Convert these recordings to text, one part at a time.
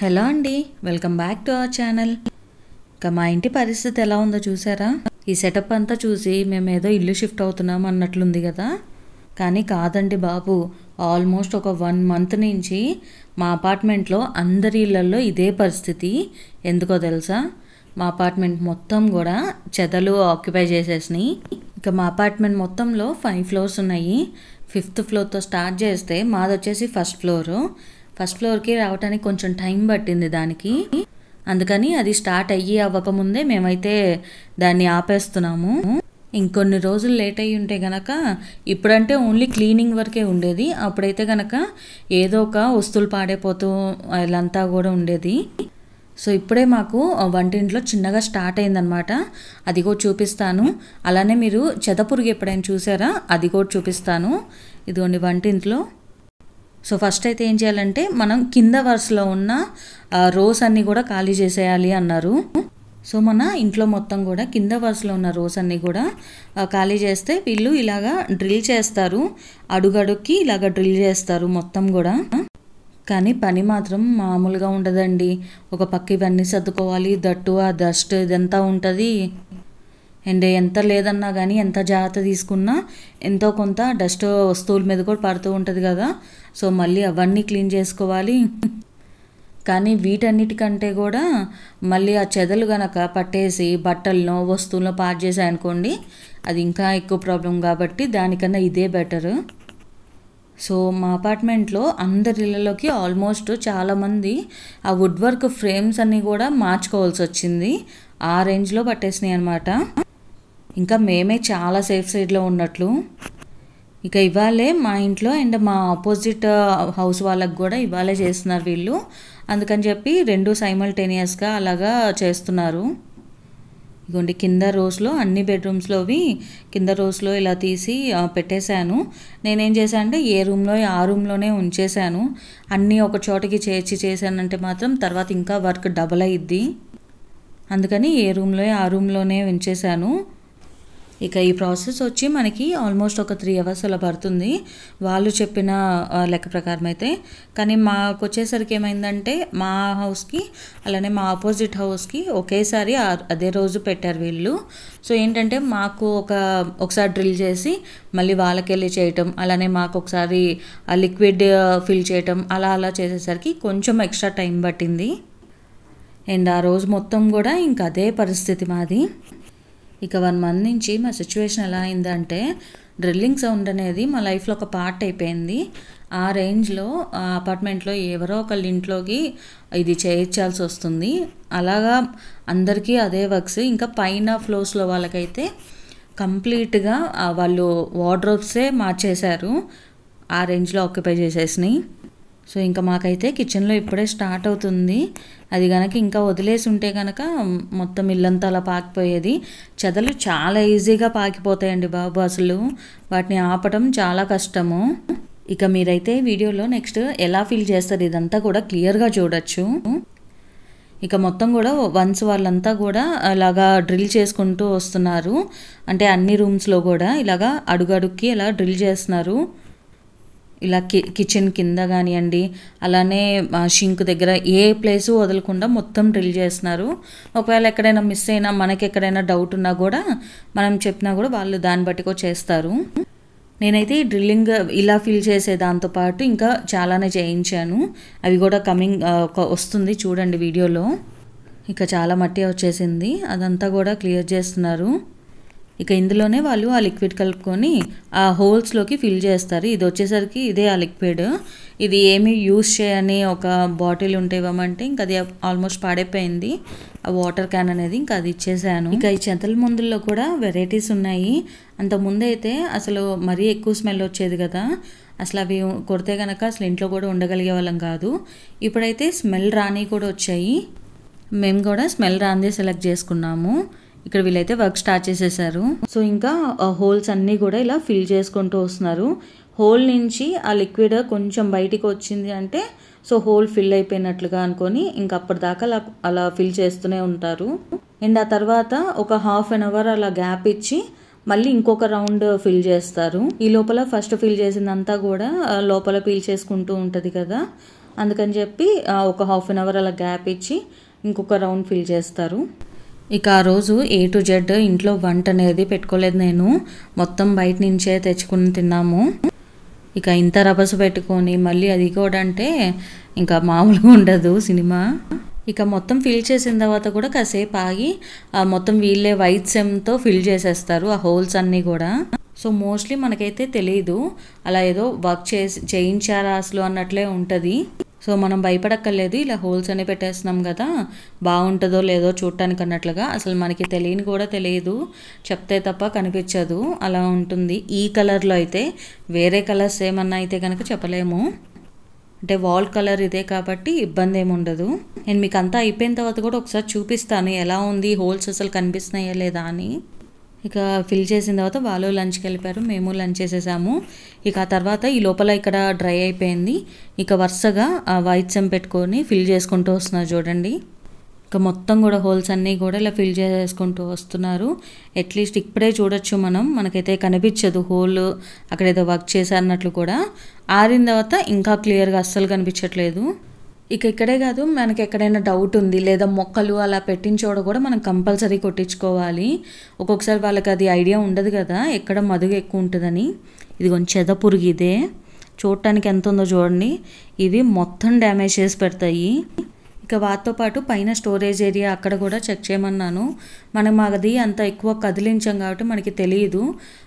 hello అండి welcome back to our channel ఇక మా ఇంటి పరిస్థితి ఎలా ఉందో చూసారా ఈ సెటప్ అంతా చూసి మేము ఏదో ఇల్లు షిఫ్ట్ అవుతున్నాం అన్నట్లుంది కదా కానీ కాదండి బాబు ఆల్మోస్ట్ ఒక వన్ మంత్ నుంచి మా అపార్ట్మెంట్లో అందరి ఇళ్లలో ఇదే పరిస్థితి ఎందుకో తెలుసా మా అపార్ట్మెంట్ మొత్తం కూడా చెదలు ఆక్యుపై చేసేసినాయి ఇక మా అపార్ట్మెంట్ మొత్తంలో ఫైవ్ ఫ్లోర్స్ ఉన్నాయి ఫిఫ్త్ ఫ్లోర్తో స్టార్ట్ చేస్తే మాది వచ్చేసి ఫస్ట్ ఫ్లోరు ఫస్ట్ ఫ్లోర్కి రావటానికి కొంచెం టైం పట్టింది దానికి అందుకని అది స్టార్ట్ అయ్యి అవ్వకముందే మేమైతే దాన్ని ఆపేస్తున్నాము ఇంకొన్ని రోజులు లేట్ అయ్యి ఉంటే గనక ఇప్పుడంటే ఓన్లీ క్లీనింగ్ వరకే ఉండేది అప్పుడైతే గనక ఏదో ఒక వస్తువులు పాడైపోతూ అదంతా కూడా ఉండేది సో ఇప్పుడే మాకు వంటింట్లో చిన్నగా స్టార్ట్ అయిందనమాట అది కూడా చూపిస్తాను అలానే మీరు చెదపురుగు ఎప్పుడైనా చూసారా అది కూడా చూపిస్తాను ఇదిగోండి వంటింట్లో సో ఫస్ట్ అయితే ఏం చేయాలంటే మనం కింద వరుసలో ఉన్న రోస్ అన్నీ కూడా ఖాళీ చేసేయాలి అన్నారు సో మన ఇంట్లో మొత్తం కూడా కింద వరుసలో ఉన్న రోస్ అన్నీ కూడా ఖాళీ చేస్తే వీళ్ళు ఇలాగా డ్రిల్ చేస్తారు అడుగడుక్కి ఇలాగ డ్రిల్ చేస్తారు మొత్తం కూడా కానీ పని మాత్రం మామూలుగా ఉండదండి ఒక పక్క ఇవన్నీ సర్దుకోవాలి దట్టు ఆ డస్ట్ ఇదంతా ఉంటుంది అండ్ ఎంత లేదన్నా కానీ ఎంత జాగ్రత్త తీసుకున్నా ఎంతో కొంత డస్ట్ వస్తువుల మీద కూడా పడుతూ ఉంటుంది కదా సో మళ్ళీ అవన్నీ క్లీన్ చేసుకోవాలి కానీ వీటన్నిటికంటే కూడా మళ్ళీ ఆ చెదలు గనక పట్టేసి బట్టలను వస్తువులను పాడు చేసాయనుకోండి అది ఇంకా ఎక్కువ ప్రాబ్లం కాబట్టి దానికన్నా ఇదే బెటరు సో మా అపార్ట్మెంట్లో అందరి ఇళ్ళలోకి ఆల్మోస్ట్ చాలామంది ఆ వుడ్ వర్క్ ఫ్రేమ్స్ అన్నీ కూడా మార్చుకోవాల్సి వచ్చింది ఆ రేంజ్లో పట్టేసినాయి అనమాట ఇంకా మేమే చాలా సేఫ్ సైడ్లో ఉన్నట్లు ఇక ఇవాళే మా ఇంట్లో అండ్ మా ఆపోజిట్ హౌస్ వాళ్ళకు కూడా ఇవాళే చేస్తున్నారు వీళ్ళు అందుకని చెప్పి రెండు సైమల్టేనియస్గా అలాగా చేస్తున్నారు ఇగోండి కింద రోజులో అన్ని బెడ్రూమ్స్లోవి కింద రోజులో ఇలా తీసి uh, పెట్టేశాను నేనేం చేశాను అంటే ఏ రూమ్లో ఆ రూమ్లోనే ఉంచేశాను అన్నీ ఒక చోటకి చేర్చి చేశానంటే మాత్రం తర్వాత ఇంకా వర్క్ డబల్ అయ్యిద్ది అందుకని ఏ రూమ్లో ఆ రూమ్లోనే ఉంచేశాను ఇక ఈ ప్రాసెస్ వచ్చి మనకి ఆల్మోస్ట్ ఒక త్రీ అవర్స్ అలా పడుతుంది వాళ్ళు చెప్పిన లెక్క ప్రకారం అయితే కానీ మాకు వచ్చేసరికి ఏమైందంటే మా హౌస్కి అలానే మా ఆపోజిట్ హౌస్కి ఒకేసారి అదే రోజు పెట్టారు వీళ్ళు సో ఏంటంటే మాకు ఒక ఒకసారి డ్రిల్ చేసి మళ్ళీ వాళ్ళకెళ్ళి చేయటం అలానే మాకు ఒకసారి ఆ లిక్విడ్ ఫిల్ చేయటం అలా అలా చేసేసరికి కొంచెం ఎక్స్ట్రా టైం పట్టింది అండ్ ఆ రోజు మొత్తం కూడా ఇంకా అదే పరిస్థితి మాది ఇక వన్ మంత్ నుంచి మా సిచ్యువేషన్ ఎలా అయిందంటే డ్రిల్లింగ్ సౌండ్ అనేది మా లైఫ్లో ఒక పార్ట్ అయిపోయింది ఆ రేంజ్లో ఆ అపార్ట్మెంట్లో ఎవరో ఒకళ్ళ ఇంట్లోకి ఇది చేయించాల్సి వస్తుంది అలాగా అందరికీ అదే వర్క్స్ ఇంకా పైన ఫ్లోర్స్లో వాళ్ళకైతే కంప్లీట్గా వాళ్ళు వార్డ్రోబ్సే మార్చేశారు ఆ రేంజ్లో ఆక్యుపై చేసేసినాయి సో ఇంకా మాకైతే కిచెన్లో ఇప్పుడే స్టార్ట్ అవుతుంది అది కనుక ఇంకా వదిలేసి ఉంటే కనుక మొత్తం ఇల్లంతా అలా పాకిపోయేది చెదలు చాలా ఈజీగా పాకిపోతాయండి బాబు అసలు వాటిని ఆపటం చాలా కష్టము ఇక మీరైతే వీడియోలో నెక్స్ట్ ఎలా ఫీల్ చేస్తారు ఇదంతా కూడా క్లియర్గా చూడొచ్చు ఇక మొత్తం కూడా వన్స్ వాళ్ళంతా కూడా ఇలాగా డ్రిల్ చేసుకుంటూ వస్తున్నారు అంటే అన్ని రూమ్స్లో కూడా ఇలాగా అడుగడుక్కి ఇలా డ్రిల్ చేస్తున్నారు ఇలా కి కిచెన్ కింద కానివ్వండి అలానే షింక్ దగ్గర ఏ ప్లేసు వదలకుండా మొత్తం డ్రిల్ చేస్తున్నారు ఒకవేళ ఎక్కడైనా మిస్ అయినా మనకి ఎక్కడైనా డౌట్ ఉన్నా కూడా మనం చెప్పినా కూడా వాళ్ళు దాన్ని బట్టికో చేస్తారు నేనైతే ఈ డ్రిల్లింగ్ ఇలా ఫిల్ చేసే దాంతోపాటు ఇంకా చాలానే చేయించాను అవి కూడా కమింగ్ వస్తుంది చూడండి వీడియోలో ఇక చాలా మట్టి వచ్చేసింది అదంతా కూడా క్లియర్ చేస్తున్నారు ఇక ఇందులోనే వాళ్ళు ఆ లిక్విడ్ కలుపుకొని ఆ హోల్స్లోకి ఫిల్ చేస్తారు ఇది వచ్చేసరికి ఇదే ఆ లిక్విడ్ ఇది ఏమి యూస్ చేయని ఒక బాటిల్ ఉంటే ఇవ్వమంటే ఇంకా అది ఆల్మోస్ట్ పాడైపోయింది ఆ వాటర్ క్యాన్ అనేది ఇంకా అది ఇచ్చేసాను ఇంకా ఈ చెంతల మందుల్లో కూడా వెరైటీస్ ఉన్నాయి అంత ముందైతే అసలు మరీ ఎక్కువ స్మెల్ వచ్చేది కదా అసలు అవి కొడితే కనుక అసలు ఇంట్లో కూడా ఉండగలిగే వాళ్ళం కాదు ఇప్పుడైతే స్మెల్ రాని కూడా వచ్చాయి మేము కూడా స్మెల్ రాందే సెలెక్ట్ చేసుకున్నాము ఇక్కడ వీళ్ళైతే వర్క్ స్టార్ట్ చేసేసారు సో ఇంకా హోల్స్ అన్నీ కూడా ఇలా ఫిల్ చేసుకుంటూ వస్తున్నారు హోల్ నుంచి ఆ లిక్విడ్ కొంచెం బయటికి వచ్చింది అంటే సో హోల్ ఫిల్ అయిపోయినట్లుగా అనుకొని ఇంకా అప్పటిదాకా అలా అలా ఫిల్ చేస్తూనే ఉంటారు అండ్ ఆ తర్వాత ఒక హాఫ్ అన్ అవర్ అలా గ్యాప్ ఇచ్చి మళ్ళీ ఇంకొక రౌండ్ ఫిల్ చేస్తారు ఈ లోపల ఫస్ట్ ఫిల్ చేసిందంతా కూడా లోపల ఫిల్ చేసుకుంటూ ఉంటుంది కదా అందుకని చెప్పి ఒక హాఫ్ అన్ అవర్ అలా గ్యాప్ ఇచ్చి ఇంకొక రౌండ్ ఫిల్ చేస్తారు ఇక ఆ రోజు ఏ టు జెడ్ ఇంట్లో వంట అనేది పెట్టుకోలేదు నేను మొత్తం బయట నుంచే తెచ్చుకుని తిన్నాము ఇక ఇంత రభసు పెట్టుకొని మళ్ళీ అది కూడా అంటే ఇంకా మామూలుగా ఉండదు సినిమా ఇక మొత్తం ఫిల్ చేసిన తర్వాత కూడా కాసేపు ఆగి మొత్తం వీళ్ళే వైట్ సెమ్తో ఫిల్ చేసేస్తారు ఆ హోల్స్ అన్నీ కూడా సో మోస్ట్లీ మనకైతే తెలియదు అలా ఏదో వర్క్ చేసి చేయించారా అసలు అన్నట్లే ఉంటుంది సో మనం భయపడక్కర్లేదు ఇలా హోల్స్ అని పెట్టేస్తున్నాం కదా బాగుంటుందో లేదో చూడటానికి అన్నట్లుగా అసలు మనకి తెలియని కూడా తెలియదు చెప్తే తప్ప కనిపించదు అలా ఉంటుంది ఈ కలర్లో అయితే వేరే కలర్స్ ఏమన్నా అయితే కనుక చెప్పలేము అంటే వాల్ కలర్ ఇదే కాబట్టి ఇబ్బంది ఏమి ఉండదు నేను మీకు అంతా అయిపోయిన తర్వాత కూడా ఒకసారి చూపిస్తాను ఎలా ఉంది హోల్స్ అసలు కనిపిస్తున్నాయా లేదా అని ఇక ఫిల్ చేసిన తర్వాత వాళ్ళు లంచ్కి వెళ్ళిపోయారు మేము లంచ్ చేసేసాము ఇక ఆ తర్వాత ఈ లోపల ఇక్కడ డ్రై అయిపోయింది ఇక వరుసగా ఆ వైద్యం పెట్టుకొని ఫిల్ చేసుకుంటూ వస్తున్నారు చూడండి ఇక మొత్తం కూడా హోల్స్ అన్నీ కూడా ఇలా ఫిల్ చేసుకుంటూ వస్తున్నారు అట్లీస్ట్ ఇప్పుడే చూడొచ్చు మనం మనకైతే కనిపించదు హోల్ అక్కడ ఏదో వర్క్ చేశారన్నట్లు కూడా ఆరిన తర్వాత ఇంకా క్లియర్గా అస్సలు కనిపించట్లేదు ఇక ఇక్కడే కాదు మనకి ఎక్కడైనా డౌట్ ఉంది లేదా మొక్కలు అలా పెట్టిన చోట కూడా మనం కంపల్సరీ కొట్టించుకోవాలి ఒక్కొక్కసారి వాళ్ళకి అది ఐడియా ఉండదు కదా ఎక్కడ మదుగు ఎక్కువ ఉంటుందని ఇది కొంచెం చెద పురుగు ఇదే చూడటానికి ఎంత ఉందో చూడండి ఇవి మొత్తం డ్యామేజ్ చేసి పెడతాయి ఇక వాటితో పాటు పైన స్టోరేజ్ ఏరియా అక్కడ కూడా చెక్ చేయమన్నాను మనం అది అంత ఎక్కువ కదిలించాం కాబట్టి మనకి తెలియదు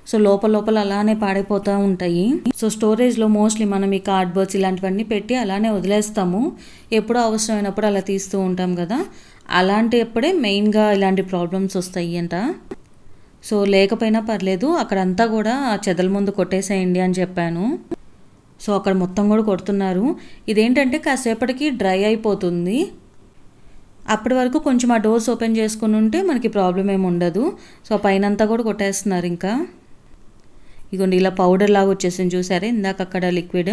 సో లోపల లోపల అలానే పాడైపోతూ ఉంటాయి సో స్టోరేజ్లో మోస్ట్లీ మనం ఈ కార్డ్బోర్డ్స్ ఇలాంటివన్నీ పెట్టి అలానే వదిలేస్తాము ఎప్పుడో అవసరమైనప్పుడు అలా తీస్తూ ఉంటాం కదా అలాంటి అప్పుడే మెయిన్గా ఇలాంటి ప్రాబ్లమ్స్ వస్తాయి అంట సో లేకపోయినా పర్లేదు అక్కడంతా కూడా చెదల ముందు కొట్టేసేయండి అని చెప్పాను సో అక్కడ మొత్తం కూడా కొడుతున్నారు ఇదేంటంటే కాసేపటికి డ్రై అయిపోతుంది అప్పటి వరకు కొంచెం ఆ డోర్స్ ఓపెన్ చేసుకుని ఉంటే మనకి ప్రాబ్లం ఏమి ఉండదు సో పైనంతా కూడా కొట్టేస్తున్నారు ఇంకా ఇదిగోండి ఇలా పౌడర్ లాగా వచ్చేసింది చూసారే ఇందాక అక్కడ లిక్విడ్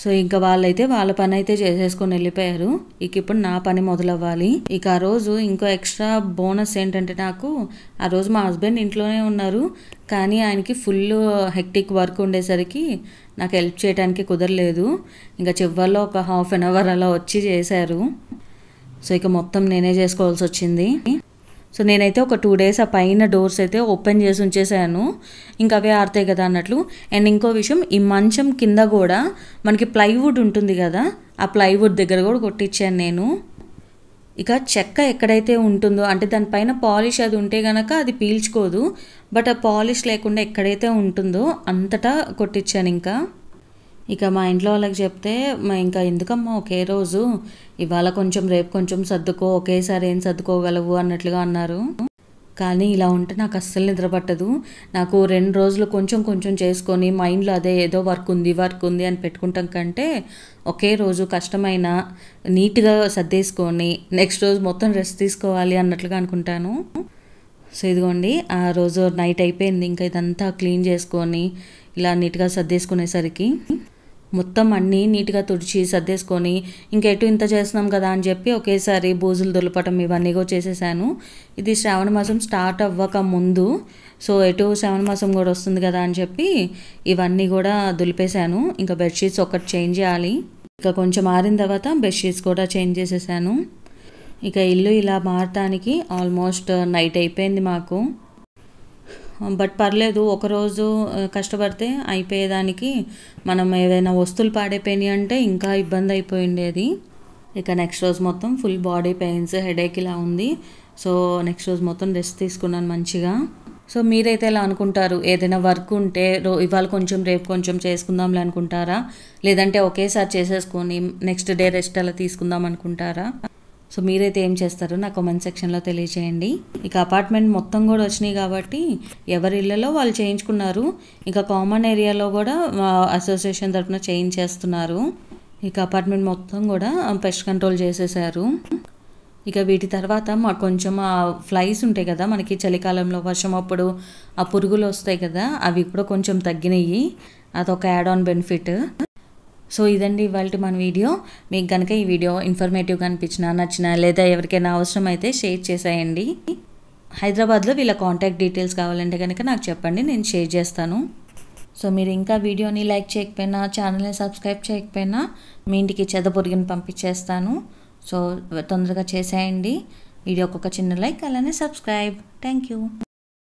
సో ఇంకా వాళ్ళైతే వాళ్ళ పని అయితే చేసేసుకొని వెళ్ళిపోయారు ఇక ఇప్పుడు నా పని మొదలవ్వాలి ఇక ఆ రోజు ఇంకో ఎక్స్ట్రా బోనస్ ఏంటంటే నాకు ఆ రోజు మా హస్బెండ్ ఇంట్లోనే ఉన్నారు కానీ ఆయనకి ఫుల్ హెక్టిక్ వర్క్ ఉండేసరికి నాకు హెల్ప్ చేయడానికి కుదరలేదు ఇంకా చివరిలో ఒక హాఫ్ అన్ అవర్ అలా వచ్చి చేశారు సో ఇక మొత్తం నేనే చేసుకోవాల్సి వచ్చింది సో నేనైతే ఒక టూ డేస్ ఆ పైన డోర్స్ అయితే ఓపెన్ చేసి ఉంచేసాను ఇంకా అవే ఆరుతాయి కదా అన్నట్లు అండ్ ఇంకో విషయం ఈ మంచం కింద కూడా మనకి ప్లైవుడ్ ఉంటుంది కదా ఆ ప్లైవుడ్ దగ్గర కూడా కొట్టించాను నేను ఇక చెక్క ఎక్కడైతే ఉంటుందో అంటే దానిపైన పాలిష్ అది ఉంటే గనక అది పీల్చుకోదు బట్ ఆ పాలిష్ లేకుండా ఎక్కడైతే ఉంటుందో అంతటా కొట్టించాను ఇంకా ఇక మా ఇంట్లో వాళ్ళకి చెప్తే ఇంకా ఎందుకమ్మా ఒకే రోజు ఇవాళ కొంచెం రేపు కొంచెం సర్దుకో ఒకేసారి ఏం సర్దుకోగలవు అన్నట్లుగా అన్నారు కానీ ఇలా ఉంటే నాకు అస్సలు నిద్ర పట్టదు నాకు రెండు రోజులు కొంచెం కొంచెం చేసుకొని మైండ్లో అదే ఏదో వర్క్ ఉంది వర్క్ ఉంది అని పెట్టుకుంటాం కంటే ఒకే రోజు కష్టమైన నీట్గా సర్దేసుకొని నెక్స్ట్ రోజు మొత్తం రెస్ట్ తీసుకోవాలి అన్నట్లుగా అనుకుంటాను సో ఇదిగోండి ఆ రోజు నైట్ అయిపోయింది ఇంకా ఇదంతా క్లీన్ చేసుకొని ఇలా నీట్గా సర్దేసుకునేసరికి మొత్తం అన్నీ నీట్గా తుడిచి సర్దేసుకొని ఎటు ఇంత చేస్తున్నాం కదా అని చెప్పి ఒకేసారి బూజులు దొలపటం ఇవన్నీ కూడా చేసేసాను ఇది శ్రావణ మాసం స్టార్ట్ అవ్వక ముందు సో ఎటు శ్రావణ మాసం కూడా వస్తుంది కదా అని చెప్పి ఇవన్నీ కూడా దులిపేశాను ఇంకా బెడ్షీట్స్ ఒకటి చేంజ్ చేయాలి ఇంకా కొంచెం మారిన తర్వాత బెడ్షీట్స్ కూడా చేంజ్ చేసేసాను ఇక ఇల్లు ఇలా మారటానికి ఆల్మోస్ట్ నైట్ అయిపోయింది మాకు బట్ పర్లేదు ఒకరోజు కష్టపడితే అయిపోయేదానికి మనం ఏదైనా వస్తువులు పాడైపోయినాయి అంటే ఇంకా ఇబ్బంది అయిపోయిండేది ఇక నెక్స్ట్ రోజు మొత్తం ఫుల్ బాడీ పెయిన్స్ హెడేక్ ఇలా ఉంది సో నెక్స్ట్ రోజు మొత్తం రెస్ట్ తీసుకున్నాను మంచిగా సో మీరైతే ఎలా అనుకుంటారు ఏదైనా వర్క్ ఉంటే రో ఇవాళ కొంచెం రేపు కొంచెం చేసుకుందాంలే అనుకుంటారా లేదంటే ఒకేసారి చేసేసుకొని నెక్స్ట్ డే రెస్ట్ అలా తీసుకుందాం అనుకుంటారా సో మీరైతే ఏం చేస్తారో నాకు కమెంట్ సెక్షన్లో తెలియజేయండి ఇక అపార్ట్మెంట్ మొత్తం కూడా వచ్చినాయి కాబట్టి ఎవరి ఇళ్లలో వాళ్ళు చేయించుకున్నారు ఇక కామన్ ఏరియాలో కూడా అసోసియేషన్ తరఫున చేయించేస్తున్నారు ఇక అపార్ట్మెంట్ మొత్తం కూడా పెస్ట్ కంట్రోల్ చేసేసారు ఇక వీటి తర్వాత మాకు కొంచెం ఆ ఫ్లైస్ ఉంటాయి కదా మనకి చలికాలంలో వర్షం అప్పుడు ఆ పురుగులు వస్తాయి కదా అవి కూడా కొంచెం తగ్గినాయి అదొక యాడ్ ఆన్ బెనిఫిట్ సో ఇదండి ఇవాళ మన వీడియో మీకు కనుక ఈ వీడియో ఇన్ఫర్మేటివ్గా అనిపించిన నచ్చినా లేదా ఎవరికైనా అవసరం అయితే షేర్ చేసేయండి హైదరాబాద్లో వీళ్ళ కాంటాక్ట్ డీటెయిల్స్ కావాలంటే కనుక నాకు చెప్పండి నేను షేర్ చేస్తాను సో మీరు ఇంకా వీడియోని లైక్ చేయకపోయినా ఛానల్ని సబ్స్క్రైబ్ చేయకపోయినా మీ ఇంటికి చెదపొరిగిని పంపించేస్తాను సో తొందరగా చేసేయండి వీడియోకి ఒక చిన్న లైక్ అలానే సబ్స్క్రైబ్ థ్యాంక్ యూ